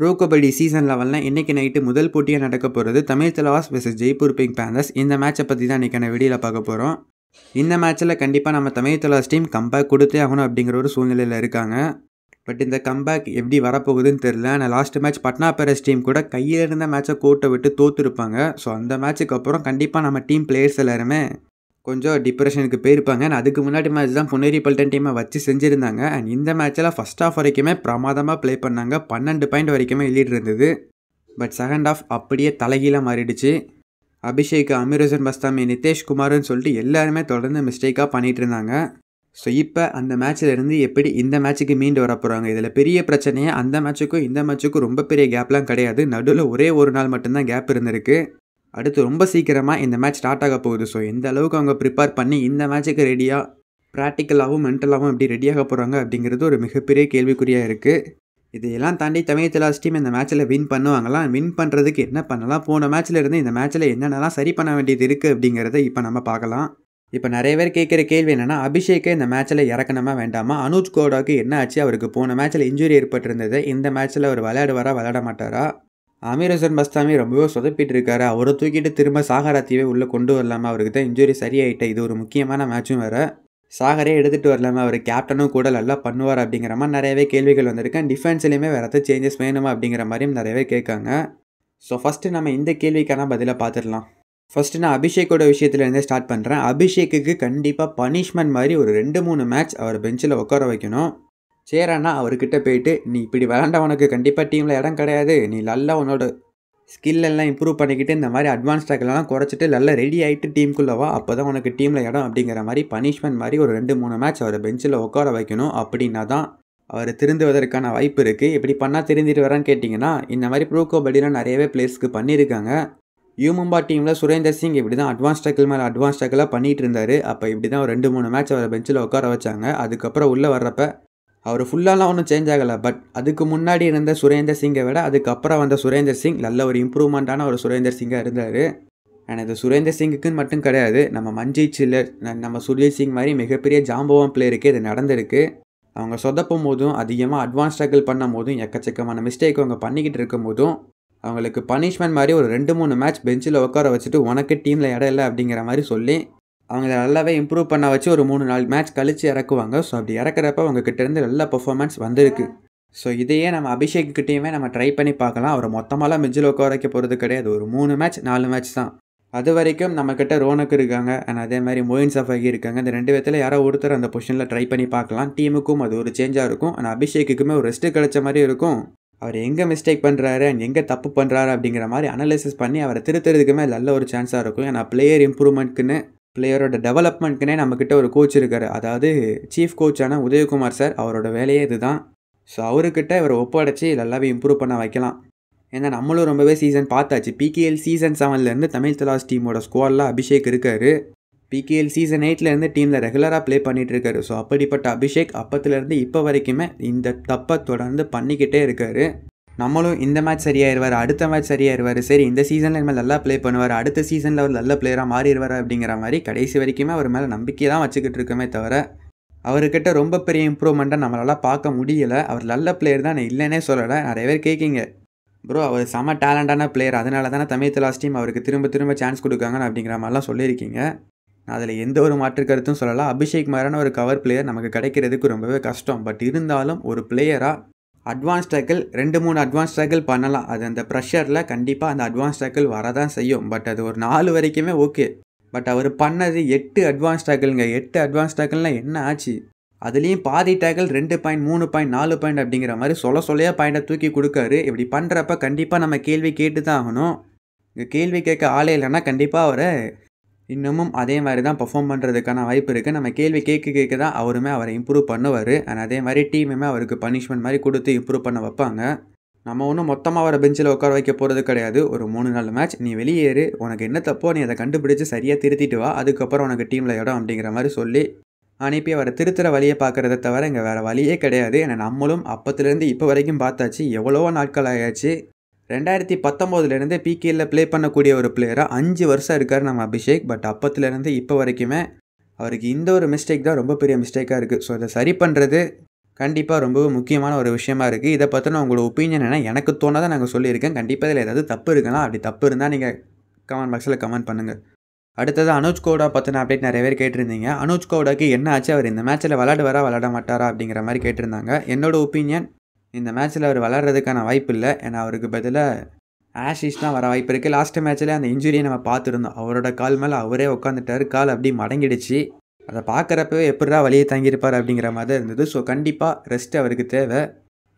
bro kabaddi season லெவலில் இன்றைக்கி night முதல் போட்டியாக நடக்க போகிறது Tamil Thalaivas versus Jaipur pink panthers இந்த மேட்ச்சை பற்றி தான் இன்றைக்கான வீடியோவில் பார்க்க போகிறோம் இந்த மேட்ச்சில் கண்டிப்பாக நம்ம தமிழ் தலவாஸ் டீம் கம்பேக் கொடுத்தே ஆகணும் அப்படிங்கிற ஒரு சூழ்நிலையில் இருக்காங்க பட் இந்த கம்பேக் எப்படி வரப்போகுதுன்னு தெரில ஆனால் last match Patna pirates team கூட கையில் இருந்த மேட்ச்சை கோட்டை விட்டு தோற்றுருப்பாங்க ஸோ அந்த மேட்ச்சுக்கு அப்புறம் கண்டிப்பாக நம்ம டீம் பிளேயர்ஸ் எல்லாருமே கொஞ்சம் டிப்ரெஷனுக்கு போயிருப்பாங்க அண்ட் அதுக்கு முன்னாடி மேட்ச் தான் புனேரி பல்டன் டீமை வச்சு செஞ்சுருந்தாங்க அண்ட் இந்த மேட்ச்சில் ஃபஸ்ட் ஆஃப் வரைக்குமே பிரமாதமாக ப்ளே பண்ணாங்க பன்னெண்டு பாயிண்ட் வரைக்குமே லீட் இருந்தது பட் செகண்ட் ஆஃப் அப்படியே தலைகீழாக மாறிடுச்சு அபிஷேக் அமிரோசன் பஸ்தாமி நிதேஷ்குமார்னு சொல்லிட்டு எல்லாருமே தொடர்ந்து மிஸ்டேக்காக பண்ணிகிட்டு இருந்தாங்க ஸோ இப்போ அந்த மேட்ச்லேருந்து எப்படி இந்த மேட்ச்சுக்கு மீண்டு வர போகிறாங்க இதில் பெரிய பிரச்சனையே அந்த மேட்ச்சுக்கும் இந்த மேட்ச்சுக்கும் ரொம்ப பெரிய கேப்லாம் கிடையாது நடுவில் ஒரே ஒரு நாள் மட்டும்தான் கேப் இருந்திருக்கு அடுத்து ரொம்ப சீக்கிரமாக இந்த மேட்ச் ஸ்டார்ட் ஆக போகுது ஸோ எந்த அளவுக்கு அவங்க ப்ரிப்பேர் பண்ணி இந்த மேட்ச்சுக்கு ரெடியாக ப்ராக்டிக்கலாகவும் மென்டலாகவும் எப்படி ரெடியாக போகிறாங்க அப்படிங்கிறது ஒரு மிகப்பெரிய கேள்விக்குறியாக இருக்குது இதையெல்லாம் தாண்டி தமிழ் தலாஸ் டீம் இந்த மேட்ச்சில் வின் பண்ணுவாங்களாம் வின் பண்ணுறதுக்கு என்ன பண்ணலாம் போன மேட்ச்சில் இருந்து இந்த மேட்ச்சில் என்னென்னலாம் சரி பண்ண வேண்டியது இருக்குது அப்படிங்கிறத இப்போ நம்ம பார்க்கலாம் இப்போ நிறைய பேர் கேட்குற கேள்வி என்னென்னா அபிஷேக்கை இந்த மேட்ச்சில் இறக்கணுமா வேண்டாமா அனுஜ் கோடாவுக்கு என்ன ஆச்சு அவருக்கு போன மேட்ச்சில் இன்ஜுரி ஏற்பட்டிருந்தது இந்த மேட்ச்சில் அவர் விளையாடுவாரா விளையாட மாட்டாரா அமீரசன் பஸ்தாமி ரொம்பவே சொதப்பிட்டு இருக்காரு அவரை தூக்கிட்டு திரும்ப சாகரா தீவை உள்ளே கொண்டு வரலாமா அவருக்கு தான் இன்ஜுரி சரியாயிட்டேன் இது ஒரு முக்கியமான மேட்சும் வேறு சாகரே எடுத்துகிட்டு வரலாமா அவர் கேப்டனும் கூட நல்லா பண்ணுவார் அப்படிங்கிற மாதிரி நிறையவே கேள்விகள் வந்திருக்கேன் டிஃபென்ஸ்லேயுமே வேறு எதாவது சேஞ்சஸ் வேணுமா அப்படிங்கிற மாதிரியும் நிறையவே கேட்காங்க ஸோ ஃபஸ்ட்டு நம்ம இந்த கேள்விக்கான பதிலாக பார்த்துடலாம் ஃபஸ்ட்டு நான் அபிஷேக்கோட விஷயத்துலேருந்தே ஸ்டார்ட் பண்ணுறேன் அபிஷேக்குக்கு கண்டிப்பாக பனிஷ்மெண்ட் மாதிரி ஒரு ரெண்டு மூணு மேட்ச் அவர் பெஞ்சில் உட்கார வைக்கணும் சேரண்ணா அவர்கிட்ட போயிட்டு நீ இப்படி விளாண்டவனுக்கு கண்டிப்பாக டீமில் இடம் கிடையாது நீ நல்லா உன்னோட ஸ்கில் எல்லாம் இம்ப்ரூவ் பண்ணிக்கிட்டு இந்த மாதிரி அட்வான்ஸ் டேக்கெல்லாம் குறைச்சிட்டு நல்லா ரெடி ஆகிட்டு டீமுக்குள்ளே வா அப்போ தான் உனக்கு டீமில் இடம் அப்படிங்கிற மாதிரி பனிஷ்மெண்ட் மாதிரி ஒரு ரெண்டு மூணு மேட்ச் அவரை பெஞ்சில் உட்கார வைக்கணும் அப்படின்னா தான் அவர் திருந்துவதற்கான வாய்ப்பு இருக்குது இப்படி பண்ணால் திருந்திட்டு வரேன்னு கேட்டிங்கன்னா இந்த மாதிரி ப்ரோ கபடிலாம் நிறையவே பிளேஸ்க்கு பண்ணியிருக்காங்க யூமும்பா டீமில் சுரேந்தர் சிங் இப்படி தான் அட்வான்ஸ் டக்கில் மேலே அட்வான்ஸ் டக்கில் பண்ணிகிட்டு இருந்தார் அப்போ இப்படி தான் ஒரு ரெண்டு மூணு மேட்ச் அவரை பெஞ்சில் உட்கார வச்சாங்க அதுக்கப்புறம் உள்ளே வர்றப்போ அவர் ஃபுல்லாலாம் ஒன்றும் சேஞ்ச் ஆகலை பட் அதுக்கு முன்னாடி இருந்த சுரேந்தர் சிங்கை விட அதுக்கப்புறம் வந்த சுரேந்தர் சிங் நல்ல ஒரு இம்ப்ரூவ்மெண்ட்டான ஒரு சுரேந்தர் சிங்காக இருந்தார் அண்ட் இது சுரேந்தர் சிங்குக்குன்னு மட்டும் கிடையாது நம்ம மஞ்சி சில்லர் நம்ம சுர்ஜித் சிங் மாதிரி மிகப்பெரிய ஜாம்பவான் பிளேயருக்கு இது நடந்திருக்கு அவங்க சொதப்பும் போதும் அதிகமாக அட்வான்ஸ் ஸ்ட்ரகிள் பண்ணும் போதும் எக்கச்சக்கமான மிஸ்டேக் அவங்க பண்ணிக்கிட்டு இருக்கும் போதும் அவங்களுக்கு பனிஷ்மெண்ட் மாதிரி ஒரு ரெண்டு மூணு மேட்ச் பெஞ்சில் உட்கார வச்சுட்டு உனக்கு டீமில் இடம் இல்லை அப்படிங்கிற மாதிரி சொல்லி அவங்க இதை நல்லாவே இம்ப்ரூவ் பண்ண வச்சு ஒரு மூணு நாலு மேட்ச் கழித்து இறக்குவாங்க ஸோ அப்படி இறக்குறப்ப அவங்கக்கிட்டேருந்து நல்ல பர்ஃபார்மன்ஸ் வந்திருக்கு ஸோ இதையே நம்ம அபிஷேக் கிட்டேயுமே நம்ம ட்ரை பண்ணி பார்க்கலாம் அவரை மொத்தமாலாம் மிஜில் உக்காரைக்க போகிறது கிடையாது ஒரு மூணு மேட்ச் நாலு மேட்ச் தான் அது வரைக்கும் நம்மக்கிட்ட ரோனக்கு இருக்காங்க அண்ட் அதே மாதிரி மோயின் சஃபாகி இருக்காங்க இந்த ரெண்டு பேர்த்தில் யாரோ ஒருத்தர் அந்த பொசிஷனில் ட்ரை பண்ணி பார்க்கலாம் டீமுக்கும் அது ஒரு சேஞ்சாக இருக்கும் அண்ட் அபிஷேக்குக்குமே ஒரு ரெஸ்ட்டு கிடைச்ச மாதிரி இருக்கும் அவர் எங்கே மிஸ்டேக் பண்ணுறாரு அண்ட் எங்கே தப்பு பண்ணுறாரு அப்படிங்கிற மாதிரி அனலைசிஸ் பண்ணி அவரை திருத்துறதுக்குமே நல்ல ஒரு சான்ஸாக இருக்கும் ஏன்னா பிளேயர் இம்ப்ரூவ்மெண்ட்க்குன்னு பிளேயரோட டெவலப்மெண்ட்க்குனே நம்மக்கிட்ட ஒரு கோச் இருக்கார் அதாவது சீஃப் கோச்சான உதயகுமார் சார் அவரோட வேலையே இதுதான் ஸோ அவர்கிட்ட இவரை ஒப்படைச்சி நல்லாவே இம்ப்ரூவ் பண்ண வைக்கலாம் ஏன்னா நம்மளும் ரொம்பவே சீசன் பார்த்தாச்சு பிகேஎல் சீசன் செவன்லேருந்து தமிழ் தலாஸ் டீமோட ஸ்குவாடில் அபிஷேக் இருக்கார் பிகேஎல் சீசன் எயிட்லேருந்து டீமில் ரெகுலராக ப்ளே பண்ணிகிட்டு இருக்காரு ஸோ அப்படிப்பட்ட அபிஷேக் அப்பத்துலேருந்து இப்போ வரைக்குமே இந்த தப்பை தொடர்ந்து பண்ணிக்கிட்டே இருக்கார் நம்மளும் இந்த மேட்ச் சரியாயிருவார் அடுத்த மேட்ச் சரியாயிருவார் சரி இந்த சீசனில் இனிமேல் நல்லா ப்ளே பண்ணுவார் அடுத்த சீசனில் அவர் நல்ல பிளேயராக மாறிடுவார் அப்படிங்கிற மாதிரி கடைசி வரைக்குமே அவர் மேலே நம்பிக்கை தான் வச்சுக்கிட்டு இருக்கோமே தவிர அவர்கிட்ட ரொம்ப பெரிய இம்ப்ரூவ்மெண்ட்டாக நம்மளால் பார்க்க முடியலை அவர் நல்ல பிளேயர் தான் நான் இல்லைன்னே சொல்லலை நிறைய பேர் கேட்கிங்க ப்ரோ அவர் செம டேலண்டான பிளேயர் அதனால தானே தமிழ் லாஸ்ட் டீம் அவருக்கு திரும்ப திரும்ப சான்ஸ் கொடுக்காங்க அப்படிங்கிற மாதிரிலாம் சொல்லியிருக்கீங்க நான் அதில் எந்த ஒரு மாற்று கருத்தும் சொல்லலாம் அபிஷேக் மாதிரியான ஒரு கவர் பிளேயர் நமக்கு கிடைக்கிறதுக்கு ரொம்பவே கஷ்டம் பட் இருந்தாலும் ஒரு பிளேயராக அட்வான்ஸ் டேக்கிள் ரெண்டு மூணு அட்வான்ஸ் டேக்கிள் பண்ணலாம் அது அந்த ப்ரெஷரில் கண்டிப்பாக அந்த அட்வான்ஸ் டேக்கிள் வரதான் செய்யும் பட் அது ஒரு நாலு வரைக்குமே ஓகே பட் அவர் பண்ணது எட்டு அட்வான்ஸ் டேக்கிள்ங்க எட்டு அட்வான்ஸ் டேக்கிள்னால் என்ன ஆச்சு அதுலேயும் பாதி டேக்கிள் ரெண்டு பாயிண்ட் மூணு பாயிண்ட் நாலு பாயிண்ட் அப்படிங்கிற மாதிரி சொல்ல சொல்லையாக பாயிண்டை தூக்கி கொடுக்காரு இப்படி பண்ணுறப்ப கண்டிப்பாக நம்ம கேள்வி கேட்டு தான் ஆகணும் இங்கே கேள்வி கேட்க ஆளே இல்லைன்னா கண்டிப்பாக அவரை இன்னமும் அதே மாதிரி தான் பர்ஃபார்ம் பண்ணுறதுக்கான வாய்ப்பு இருக்குது நம்ம கேள்வி கேட்க கேட்க தான் அவருமே அவரை இம்ப்ரூவ் பண்ணுவார் அண்ட் அதே மாதிரி டீமுமே அவருக்கு பனிஷ்மெண்ட் மாதிரி கொடுத்து இம்ப்ரூவ் பண்ண வைப்பாங்க நம்ம ஒன்றும் மொத்தமாக அவரை பெஞ்சில் உட்கார வைக்க போகிறது கிடையாது ஒரு மூணு நாலு மேட்ச் நீ வெளியேறு உனக்கு என்ன தப்போ நீ அதை கண்டுபிடிச்சி சரியாக திருத்திட்டு வா அதுக்கப்புறம் உனக்கு டீமில் இடம் அப்படிங்கிற மாதிரி சொல்லி அனுப்பி அவரை திருத்துற வழியை பார்க்குறத தவிர இங்கே வேறு வழியே கிடையாது ஏன்னா நம்மளும் அப்போத்துலேருந்து இப்போ வரைக்கும் பார்த்தாச்சு எவ்வளவோ நாட்கள் ஆயாச்சு ரெண்டாயிரத்தி பத்தொம்போதுலேருந்து பிகேயில் ப்ளே பண்ணக்கூடிய ஒரு பிளேயராக அஞ்சு வருஷம் இருக்கார் நம்ம அபிஷேக் பட் அப்பத்துலேருந்து இப்போ வரைக்குமே அவருக்கு இந்த ஒரு மிஸ்டேக் தான் ரொம்ப பெரிய மிஸ்டேக்காக இருக்குது ஸோ அதை சரி பண்ணுறது கண்டிப்பாக ரொம்பவே முக்கியமான ஒரு விஷயமா இருக்குது இதை பற்றின உங்களோட ஒப்பீனியன் என்ன எனக்கு தோணாதான் நாங்கள் சொல்லியிருக்கேன் கண்டிப்பாக இதில் ஏதாவது தப்பு இருக்கலாம் அப்படி தப்பு இருந்தால் நீங்கள் கமெண்ட் பாக்ஸில் கமெண்ட் பண்ணுங்கள் அடுத்தது அனுஜ் கோடா பற்றின அப்டேட் நிறைய பேர் கேட்டிருந்தீங்க அனுஜ் கோடாக்கு என்ன ஆச்சு அவர் இந்த மேட்ச்சில் விளாடுவாரா விளாட மாட்டாரா அப்படிங்கிற மாதிரி கேட்டிருந்தாங்க என்னோடய ஒப்பீனியன் இந்த மேட்ச்சில் அவர் விளாட்றதுக்கான வாய்ப்பு இல்லை ஏன்னா அவருக்கு பதிலாக ஆஷிஷ் தான் வர வாய்ப்பு இருக்குது லாஸ்ட் மேட்ச்சில் அந்த இன்ஜுரியை நம்ம பார்த்துருந்தோம் அவரோட கால் மேலே அவரே உட்காந்துட்டார் கால் அப்படி மடங்கிடுச்சு அதை பார்க்குறப்பவே எப்படா வழியை தங்கியிருப்பார் அப்படிங்கிற மாதிரி இருந்தது ஸோ கண்டிப்பாக ரெஸ்ட் அவருக்கு தேவை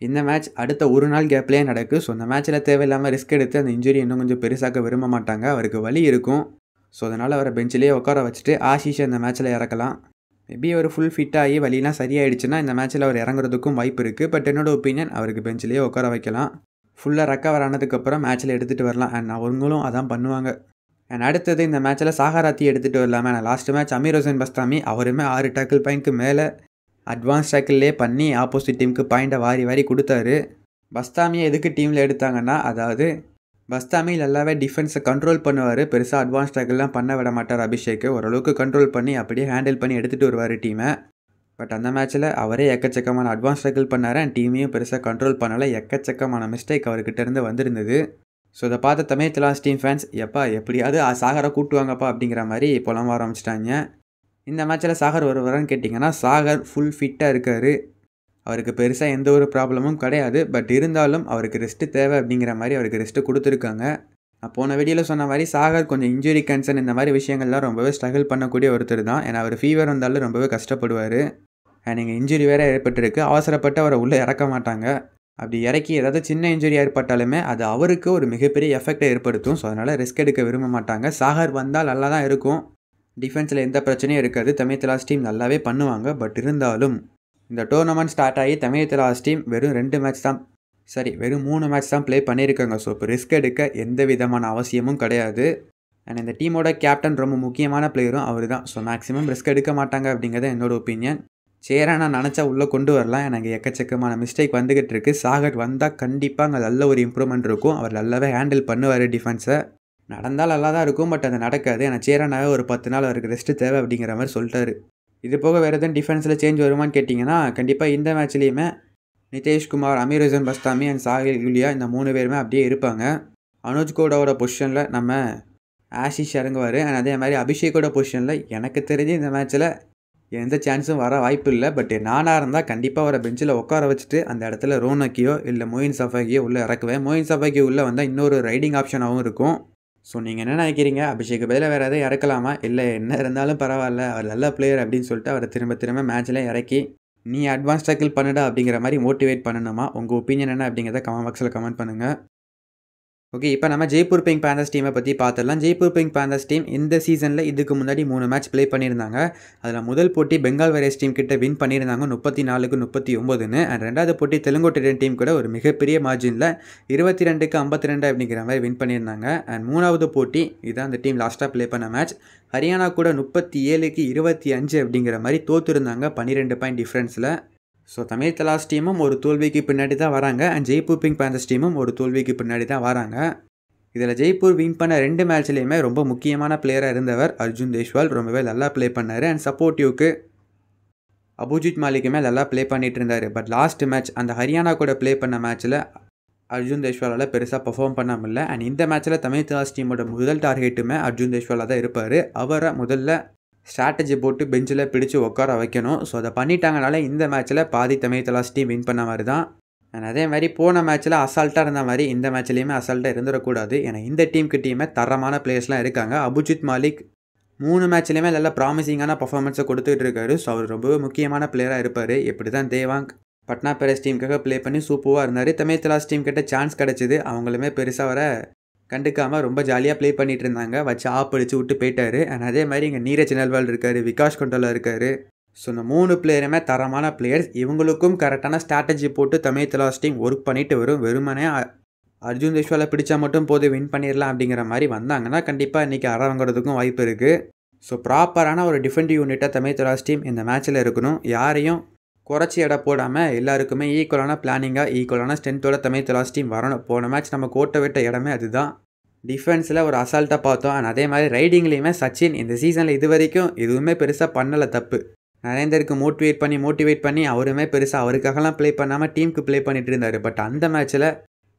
இந்த மேட்ச் அடுத்த ஒரு நாள் கேப்லேயே நடக்கும் ஸோ அந்த மேட்ச்சில் தேவையில்லாமல் ரிஸ்க் எடுத்து அந்த இன்ஜுரி இன்னும் கொஞ்சம் பெருசாக்க விரும்ப மாட்டாங்க அவருக்கு வழி இருக்கும் ஸோ அதனால் அவரை பெஞ்சிலேயே உட்கார வச்சுட்டு ஆஷிஷை அந்த மேட்ச்சில் இறக்கலாம் மேபி அவர் ஃபுல் ஃபிட் ஆகி வழியெலாம் சரியாயிடுச்சுன்னா இந்த மேட்ச்சில் அவர் இறங்குறதுக்கும் வாய்ப்பு இருக்குது பட் என்னோடய ஒப்பீனியன் அவருக்கு பெஞ்சிலேயே உட்கார வைக்கலாம் ஃபுல்லாக ரெக்கவர் ஆனதுக்கப்புறம் மேட்ச்சில் எடுத்துகிட்டு வரலாம் அண்ட் அவங்களும் அதான் பண்ணுவாங்க அண்ட் அடுத்தது இந்த மேட்ச்சில் சாகராத்தி எடுத்துகிட்டு வரலாமே நான் last match Amir Hussain Bastami அவருமே ஆறு டேக்கிள் பாயிண்ட்க்கு மேலே அட்வான்ஸ் டேக்கிள்லே பண்ணி ஆப்போசிட் டீமுக்கு பாயிண்ட்டை வாரி வாரி கொடுத்தாரு பஸ்தாமியை எதுக்கு டீமில் எடுத்தாங்கன்னா அதாவது பஸ்தாமி நல்லாவே டிஃபென்ஸை கண்ட்ரோல் பண்ணுவார் பெருசாக அட்வான்ஸ் டேக்கிள்லாம் பண்ண விட மாட்டார் அபிஷேக்கு ஓரளவுக்கு கண்ட்ரோல் பண்ணி அப்படியே ஹேண்டில் பண்ணி எடுத்துகிட்டு வருவார் டீமை பட் அந்த மேட்ச்சில் அவரே எக்கச்சக்கமான அட்வான்ஸ் ஸ்ட்ரகிள் பண்ணார் அண்ட் டீமையும் பெருசாக கண்ட்ரோல் பண்ணலை எக்கச்சக்கமான மிஸ்டேக் அவர்கிட்டேருந்து வந்திருந்தது ஸோ இதை பார்த்த தமிழ் தலாஸ் டீம் ஃபேன்ஸ் எப்பா எப்படியாவது சாகரை கூட்டுவாங்கப்பா அப்படிங்கிற மாதிரி புலம்ப ஆரம்பிச்சிட்டாங்க இந்த மேட்ச்சில் சாகர் வருவாரான்னு கேட்டிங்கன்னா சாகர் ஃபுல் ஃபிட்டாக இருக்கார் அவருக்கு பெருசாக எந்த ஒரு ப்ராப்ளமும் கிடையாது பட் இருந்தாலும் அவருக்கு ரெஸ்ட்டு தேவை அப்படிங்கிற மாதிரி அவருக்கு ரெஸ்ட்டு கொடுத்துருக்காங்க நான் போன வீடியோவில் சொன்ன மாதிரி சாகர் கொஞ்சம் இன்ஜுரி கன்சர்ன் இந்த மாதிரி விஷயங்கள்லாம் ரொம்பவே ஸ்ட்ரகிள் பண்ணக்கூடிய ஒருத்தர் தான் ஏன்னா அவர் ஃபீவர் வந்தாலும் ரொம்பவே கஷ்டப்படுவார் நீங்கள் இன்ஜுரி வேறு ஏற்பட்டிருக்கு அவசரப்பட்டு அவரை உள்ளே இறக்க மாட்டாங்க அப்படி இறக்கி ஏதாவது சின்ன இன்ஜுரி ஏற்பட்டாலுமே அது அவருக்கு ஒரு மிகப்பெரிய எஃபெக்டை ஏற்படுத்தும் ஸோ அதனால் ரிஸ்க் எடுக்க விரும்ப மாட்டாங்க சாகர் வந்தால் நல்லா தான் இருக்கும் டிஃபென்ஸில் எந்த பிரச்சனையும் இருக்காது தமிழ்லாஸ் டீம் நல்லாவே பண்ணுவாங்க பட் இருந்தாலும் இந்த டோர்னமெண்ட் ஸ்டார்ட் ஆகி தமிழகத்தில் லாஸ்ட் டீம் வெறும் ரெண்டு மேட்ச் தான் சரி வெறும் மூணு மேட்ச் தான் ப்ளே பண்ணியிருக்காங்க ஸோ இப்போ ரிஸ்க் எடுக்க எந்த விதமான அவசியமும் கிடையாது அண்ட் இந்த டீமோட கேப்டன் ரொம்ப முக்கியமான பிளேயரும் அவர் தான் ஸோ மேக்ஸிமம் ரிஸ்க் எடுக்க மாட்டாங்க அப்படிங்கிறது என்னோட ஒப்பீனியன் சேரா நான் நினச்சா உள்ளே கொண்டு வரலாம் எனக்கு எக்கச்சக்கமான மிஸ்டேக் வந்துக்கிட்டு இருக்குது சாகட் வந்தால் கண்டிப்பாக அங்கே நல்ல ஒரு இம்ப்ரூவ்மெண்ட் இருக்கும் அவர் நல்லாவே ஹேண்டில் பண்ணுவார் டிஃபென்ஸை நடந்தால் நல்லா தான் இருக்கும் பட் அது நடக்காது ஏன்னா சேரானாவே ஒரு பத்து நாள் அவருக்கு ரெஸ்ட்டு தேவை அப்படிங்கிற மாதிரி சொல்லிட்டாரு இது போக வேறு எதுவும் டிஃபென்ஸில் சேஞ்ச் வருமானு கேட்டிங்கன்னா கண்டிப்பாக இந்த மேட்ச்லேயுமே நிதேஷ்குமார் அமீர் ஹசன் பஸ்தாமி அண்ட் சாகில் குலியா இந்த மூணு பேருமே அப்படியே இருப்பாங்க அனுஜ் கோடாவோட பொசிஷனில் நம்ம ஆஷிஷ் இறங்குவார் அண்ட் அதே மாதிரி அபிஷேக்கோட பொசிஷனில் எனக்கு தெரிஞ்சு இந்த மேட்ச்சில் எந்த சான்ஸும் வர வாய்ப்பு இல்லை பட் நானாக இருந்தால் கண்டிப்பாக வர பெஞ்சில் உட்கார வச்சுட்டு அந்த இடத்துல ரோனக்கியோ இல்லை மொயின் சஃபாகியோ உள்ளே இறக்குவேன் மொயின் சஃபாகியோ உள்ளே வந்தால் இன்னொரு ரைடிங் ஆப்ஷனாகவும் இருக்கும் ஸோ நீங்கள் என்ன நினைக்கிறீங்க அபிஷேக் பதிலாக வேறு எதாவது இறக்கலாமா இல்லை என்ன இருந்தாலும் பரவாயில்ல அவர் நல்ல பிளேயர் அப்படின்னு சொல்லிட்டு அவரை திரும்ப திரும்ப மேட்ச்சில் இறக்கி நீ அட்வான்ஸ் டக்கிள் பண்ணுடா அப்படிங்கிற மாதிரி மோட்டிவேட் பண்ணணுமா உங்கள் ஒப்பீனியன் என்ன அப்படிங்கிறத கமெண்ட் பாக்ஸில் கமெண்ட் பண்ணுங்கள் ஓகே இப்போ நம்ம ஜெய்ப்பூர் பிங்க் பேண்டர்ஸ் டீமை பற்றி பார்த்துடலாம் ஜெய்ப்பூர் பிங்க் பேண்டர்ஸ் டீம் இந்த சீசனில் இதுக்கு முன்னாடி மூணு மேட்ச் ப்ளே பண்ணியிருந்தாங்க அதில் முதல் போட்டி பெங்கால் வேரியஸ் டீம் கிட்ட வின் பண்ணியிருந்தாங்க முப்பத்தி நாலுக்கு முப்பத்தி ஒம்பதுன்னு அண்ட் ரெண்டாவது போட்டி தெலுங்கு டீம் கூட ஒரு மிகப்பெரிய மார்ஜினில் இருபத்தி ரெண்டுக்கு ஐம்பத்தி ரெண்டு அப்படிங்கிற மாதிரி வின் பண்ணியிருந்தாங்க அண்ட் மூணாவது போட்டி இதுதான் அந்த டீம் லாஸ்ட்டாக ப்ளே பண்ண மேட்ச் ஹரியானா கூட முப்பத்தி ஏழுக்கு இருபத்தி அஞ்சு அப்படிங்கிற மாதிரி தோற்றுருந்தாங்க பன்னிரெண்டு பாயிண்ட் டிஃப்ரென்ஸில் ஸோ தமிழ் தலாஸ் டீமும் ஒரு தோல்விக்கு பின்னாடி தான் வராங்க அண்ட் ஜெய்ப்பூர் பிங்க் பேந்தர்ஸ் டீமும் ஒரு தோல்விக்கு பின்னாடி தான் வராங்க இதில் ஜெய்ப்பூர் வின் பண்ண ரெண்டு மேட்ச்லேயுமே ரொம்ப முக்கியமான பிளேயராக இருந்தவர் அர்ஜுன் தேஷ்வால் ரொம்பவே நல்லா ப்ளே பண்ணார் அண்ட் சப்போர்ட்டிவ்க்கு அபுஜித் மாலிக்குமே நல்லா ப்ளே பண்ணிகிட்டு இருந்தார் பட் லாஸ்ட் மேட்ச் அந்த ஹரியானா கூட ப்ளே பண்ண மேட்ச்சில் அர்ஜுன் தேஷ்வாலால் பெருசாக பர்ஃபார்ம் பண்ண முடியல அண்ட் இந்த மேட்ச்சில் தமிழ் தலாஸ் டீமோட முதல் டார்கெட்டுமே அர்ஜுன் தேஷ்வாலாக தான் இருப்பார் அவரை முதல்ல ஸ்ட்ராட்டஜி போட்டு பெஞ்சில் பிடிச்சி உட்கார வைக்கணும் ஸோ அதை பண்ணிட்டாங்கனால இந்த மேட்ச்சில் பாதி தமிழ் தலாஸ் டீம் வின் பண்ண மாதிரி தான் அண்ட் அதே மாதிரி போன மேட்ச்சில் அசால்ட்டாக இருந்த மாதிரி இந்த மேட்ச்லேயுமே அசால்ட்டாக இருந்துடக்கூடாது ஏன்னா இந்த டீமுக்கு டீமே தரமான பிளேயர்ஸ்லாம் இருக்காங்க அபுஜித் மாலிக் மூணு மேட்ச்லேயுமே நல்லா ப்ராமிசிங்கான பர்ஃபார்மன்ஸை கொடுத்துட்டு இருக்காரு ஸோ அவர் ரொம்ப முக்கியமான பிளேயராக இருப்பார் இப்படி தான் தேவாங் பட்னா பேரஸ் டீமுக்காக ப்ளே பண்ணி சூப்பராக இருந்தார் தமிழ் தலாஸ் டீம் கிட்ட சான்ஸ் கிடச்சிது அவங்களுமே பெருசாக வர கண்டுக்காமல் ரொம்ப ஜாலியாக ப்ளே பண்ணிகிட்டு இருந்தாங்க வச்சு ஆப் அடிச்சு விட்டு போயிட்டார் அண்ட் அதே மாதிரி இங்கே நீரஜ் நல்வால் இருக்கார் விகாஷ் கொண்டோலா இருக்கார் ஸோ இந்த மூணு பிளேயருமே தரமான பிளேயர்ஸ் இவங்களுக்கும் கரெக்டான ஸ்ட்ராட்டஜி போட்டு தமிழ் தலாஸ் டீம் ஒர்க் பண்ணிட்டு வரும் வெறுமனே அர்ஜுன் தேஷ்வாலை பிடிச்சா மட்டும் போது வின் பண்ணிடலாம் அப்படிங்கிற மாதிரி வந்தாங்கன்னா கண்டிப்பாக இன்றைக்கி அரவங்கிறதுக்கும் வாய்ப்பு இருக்குது ஸோ ப்ராப்பரான ஒரு டிஃபெண்ட் யூனிட்டாக தமிழ் தலாஸ் டீம் இந்த மேட்ச்சில் இருக்கணும் யாரையும் குறைச்சி எடை போடாமல் எல்லாருக்குமே ஈக்குவலான பிளானிங்காக ஈக்குவலான ஸ்ட்ரென்த்தோட தமிழ் தலாஸ் டீம் வரணும் போன மேட்ச் நம்ம கோட்டை விட்ட இடமே அதுதான் டிஃபென்ஸில் ஒரு அசால்ட்டாக பார்த்தோம் அண்ட் அதே மாதிரி ரைடிங்லேயுமே சச்சின் இந்த சீசனில் இது வரைக்கும் எதுவுமே பெருசாக பண்ணலை தப்பு நரேந்தருக்கு மோட்டிவேட் பண்ணி மோட்டிவேட் பண்ணி அவருமே பெருசாக அவருக்காகலாம் ப்ளே பண்ணாமல் டீமுக்கு ப்ளே பண்ணிட்டு இருந்தார் பட் அந்த மேட்ச்சில்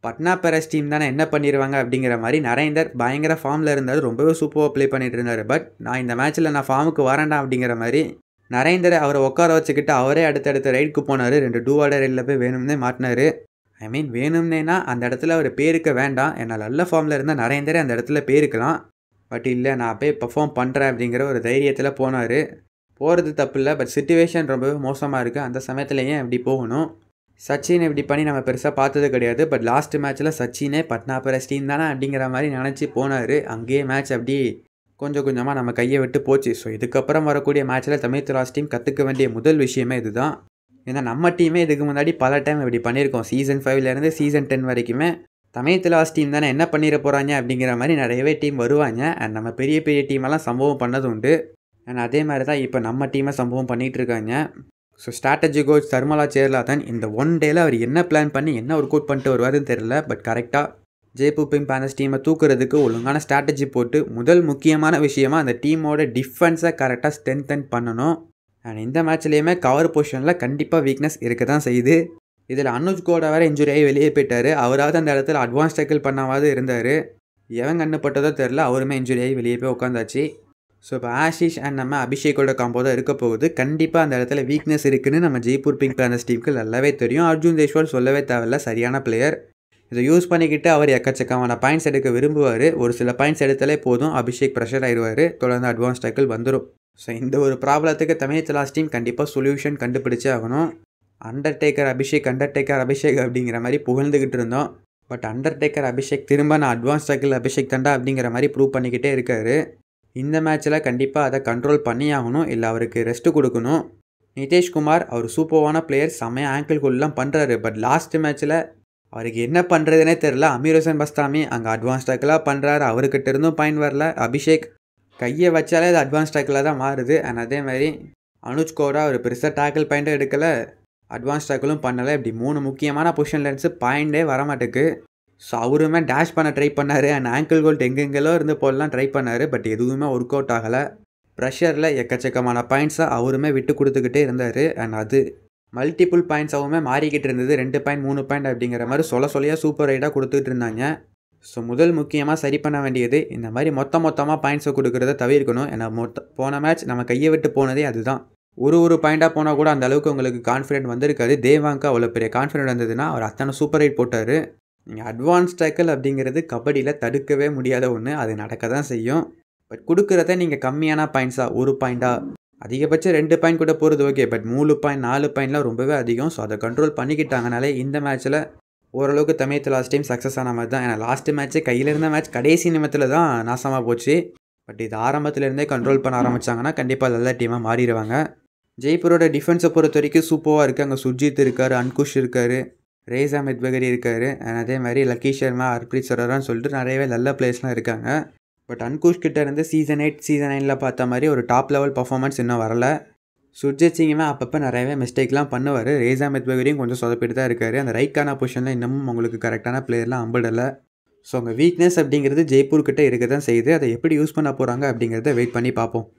பட்னா பெரஸ் டீம் தானே என்ன பண்ணிடுவாங்க அப்படிங்கிற மாதிரி நரேந்தர் பயங்கர ஃபார்மில் இருந்தார் ரொம்பவே சூப்பராக ப்ளே பண்ணிகிட்டு இருந்தார் பட் நான் இந்த மேட்ச்சில் நான் ஃபார்முக்கு வரேண்டாம் அப்படிங்கிற மாதிரி நரேந்தரை அவரை உட்கார வச்சுக்கிட்டு அவரே அடுத்தடுத்த ரைடுக்கு போனார் ரெண்டு டூவார்டர் ரைடில் போய் வேணும்னே மாட்டினார் ஐ மீன் வேணும்னேனா அந்த இடத்துல அவர் பேருக்க வேண்டாம் என்னால் நல்ல ஃபார்மில் இருந்தால் நரேந்தரே அந்த இடத்துல பேருக்கலாம் பட் இல்லை நான் போய் பர்ஃபார்ம் பண்ணுறேன் அப்படிங்கிற ஒரு தைரியத்தில் போனார் போகிறது தப்பு இல்லை பட் சுச்சுவேஷன் ரொம்பவே மோசமாக இருக்குது அந்த சமயத்தில் ஏன் இப்படி போகணும் சச்சின் இப்படி பண்ணி நம்ம பெருசாக பார்த்தது கிடையாது பட் லாஸ்ட் மேட்ச்சில் சச்சினே பட்னா தானே அப்படிங்கிற மாதிரி நினச்சி போனார் அங்கேயே மேட்ச் அப்படி கொஞ்சம் கொஞ்சமாக நம்ம கையை விட்டு போச்சு ஸோ இதுக்கப்புறம் வரக்கூடிய மேட்ச்சில் தமிழ் திராஸ் டீம் கற்றுக்க வேண்டிய முதல் விஷயமே இதுதான் ஏன்னா நம்ம டீமே இதுக்கு முன்னாடி பல டைம் இப்படி பண்ணியிருக்கோம் சீசன் ஃபைவ்லேருந்து சீசன் டென் வரைக்குமே தமிழ் திலாஸ் டீம் தானே என்ன பண்ணிட போகிறாங்க அப்படிங்கிற மாதிரி நிறையவே டீம் வருவாங்க அண்ட் நம்ம பெரிய பெரிய டீமெல்லாம் சம்பவம் பண்ணது உண்டு அண்ட் அதே மாதிரி தான் இப்போ நம்ம டீமை சம்பவம் பண்ணிகிட்டு இருக்காங்க so strategy coach Dharmaraj Cheralathan இந்த ஒன் டேயில் அவர் என்ன பிளான் பண்ணி என்ன ஒர்க் அவுட் பண்ணிட்டு வருவாருன்னு தெரில பட் கரெக்டாக ஜெய்பூப்பிங் பேனஸ் டீமை தூக்குறதுக்கு ஒழுங்கான ஸ்ட்ராட்டஜி போட்டு முதல் முக்கியமான விஷயமாக அந்த டீமோட டிஃபென்ஸை கரெக்டாக ஸ்ட்ரென்தன் பண்ணணும் அண்ட் இந்த மேட்ச்லேயுமே கவர் பொசிஷனில் கண்டிப்பாக வீக்னஸ் இருக்க தான் செய்யுது இதில் அனுஜ் கோடா வேறு இன்ஜுரியாகி வெளியே போயிட்டார் அவராவது அந்த இடத்துல அட்வான்ஸ் டேக்கிள் பண்ணாவது இருந்தார் எவன் கண்ணுப்பட்டதோ தெரில அவருமே இன்ஜுரியாகி வெளியே போய் உட்காந்தாச்சு ஸோ இப்போ ஆஷிஷ் அண்ட் நம்ம அபிஷேக்கோட காம்போ தான் இருக்க போகுது கண்டிப்பாக அந்த இடத்துல வீக்னஸ் இருக்குதுன்னு நம்ம ஜெய்ப்பூர் பிங்க் பேனஸ் டீமுக்கு நல்லாவே தெரியும் அர்ஜுன் தேஷ்வால் சொல்லவே தேவையில்ல சரியான பிளேயர் இதை யூஸ் பண்ணிக்கிட்டு அவர் எக்கச்சக்கமான பாயிண்ட்ஸ் எடுக்க விரும்புவார் ஒரு சில பாயிண்ட்ஸ் எடுத்தாலே போதும் அபிஷேக் ப்ரெஷர் ஆயிடுவார் தொடர்ந்து அட்வான்ஸ் டேக்கிள் வந்துடும் ஸோ இந்த ஒரு ப்ராப்ளத்துக்கு தமிழ் தலாஸ் டீம் கண்டிப்பாக சொல்யூஷன் கண்டுபிடிச்சே ஆகணும் அண்டர்டேக்கர் அபிஷேக் அண்டர்டேக்கர் அபிஷேக் அப்படிங்கிற மாதிரி புகழ்ந்துக்கிட்டு இருந்தோம் பட் அண்டர்டேக்கர் அபிஷேக் திரும்ப நான் அட்வான்ஸ் டேக்கிள் அபிஷேக் தண்டா அப்படிங்கிற மாதிரி ப்ரூவ் பண்ணிக்கிட்டே இருக்கார் இந்த மேட்ச்சில் கண்டிப்பாக அதை கண்ட்ரோல் பண்ணி ஆகணும் இல்லை அவருக்கு ரெஸ்ட்டு கொடுக்கணும் நிதேஷ்குமார் அவர் சூப்பர்வான பிளேயர் செம்மையாக ஆங்கிள்குள்ளெலாம் பண்ணுறாரு பட் லாஸ்ட் மேட்ச்சில் அவருக்கு என்ன பண்ணுறதுனே தெரில அமீர் ஹுசன் பஸ்தாமி அங்கே அட்வான்ஸ் டக்கெலாம் பண்ணுறாரு அவர்கிட்ட இருந்தும் பயன் வரல அபிஷேக் கையை வச்சாலே அது அட்வான்ஸ் டக்கில் தான் மாறுது அண்ட் மாதிரி அனுஜ் கோரா ஒரு பெருசாக டேக்கிள் பாயிண்ட்டும் எடுக்கலை அட்வான்ஸ் டேக்கிளும் பண்ணலை இப்படி மூணு முக்கியமான பொசிஷன் லென்ஸு பாயிண்டே வரமாட்டுக்கு ஸோ அவருமே டேஷ் பண்ண ட்ரை பண்ணார் அண்ட் ஆங்கிள் கோல்ட் எங்கெங்கெல்லாம் இருந்து போடலாம் ட்ரை பண்ணார் பட் எதுவுமே ஒர்க் அவுட் ஆகலை ப்ரெஷரில் எக்கச்சக்கமான பாயிண்ட்ஸை அவருமே விட்டு கொடுத்துக்கிட்டே இருந்தார் அண்ட் அது மல்டிபிள் பாயிண்ட்ஸாகவுமே மாறிக்கிட்டு இருந்தது ரெண்டு பாயிண்ட் மூணு பாயிண்ட் அப்படிங்கிற மாதிரி சொல்ல சொல்லியாக சூப்பர் ரைடாக கொடுத்துட்டு இருந்தாங்க ஸோ முதல் முக்கியமாக சரி பண்ண வேண்டியது இந்த மாதிரி மொத்த மொத்தமாக பாயிண்ட்ஸை கொடுக்குறத தவிர்க்கணும் ஏன்னா மொத்த போன மேட்ச் நம்ம கையை விட்டு போனதே அதுதான் ஒரு ஒரு பாயிண்ட்டாக போனால் கூட அந்த அளவுக்கு உங்களுக்கு கான்ஃபிடென்ட் வந்திருக்காது தேவாங்க அவ்வளோ பெரிய கான்ஃபிடென்ட் வந்ததுன்னா அவர் அத்தனை சூப்பர் ரைட் போட்டார் நீங்கள் அட்வான்ஸ் டேக்கல் அப்படிங்கிறது கபடியில் தடுக்கவே முடியாத ஒன்று அது நடக்க தான் செய்யும் பட் கொடுக்குறத நீங்கள் கம்மியான பாயிண்ட்ஸாக ஒரு பாயிண்ட்டாக அதிகபட்சம் ரெண்டு பாயிண்ட் கூட போகிறது ஓகே பட் மூணு பாயிண்ட் நாலு பாயிண்ட்லாம் ரொம்பவே அதிகம் ஸோ அதை கண்ட்ரோல் பண்ணிக்கிட்டாங்கனாலே இந்த மேட்ச்சில் ஓரளவுக்கு தமிழ்த்து லாஸ்ட் டைம் சக்ஸஸ் ஆன மாதிரி தான் ஏன்னா லாஸ்ட் மேட்ச்சு கையில் இருந்த மேட்ச் கடைசி நிமிடத்தில் தான் நாசமாக போச்சு பட் இது ஆரம்பத்துலேருந்தே கண்ட்ரோல் பண்ண ஆரம்பித்தாங்கன்னா கண்டிப்பாக நல்ல டீமாக மாறிடுவாங்க ஜெய்ப்பூரோட டிஃபென்ஸை பொறுத்த வரைக்கும் சூப்பராக இருக்குது அங்கே சுர்ஜித் இருக்கார் அன்குஷ் இருக்கார் ரேசா மெத்வகரி இருக்கார் அதே மாதிரி லக்கி சர்மா ஹர்ப்ரீத் சரோரான்னு சொல்லிட்டு நிறையவே நல்ல பிளேஸ்லாம் இருக்காங்க பட் அன்குஷ் கிட்ட இருந்து சீசன் எயிட் சீசன் நைனில் பார்த்த மாதிரி ஒரு டாப் லெவல் பர்ஃபார்மன்ஸ் இன்னும் வரல சுர்ஜித் சிங்குமே அப்பப்போ நிறையவே மிஸ்டேக்லாம் பண்ணுவார் ரேசா மெத்பகரையும் கொஞ்சம் சொதப்பிட்டு தான் இருக்கார் அந்த ரைக்கான பொசிஷனில் இன்னமும் உங்களுக்கு கரெக்டான பிளேயர்லாம் அம்பிடலை ஸோ அங்கே வீக்னஸ் அப்படிங்கிறது ஜெய்ப்பூர் கிட்டே இருக்க தான் செய்யுது அதை எப்படி யூஸ் பண்ண போகிறாங்க அப்படிங்கிறத வெயிட் பண்ணி பார்ப்போம்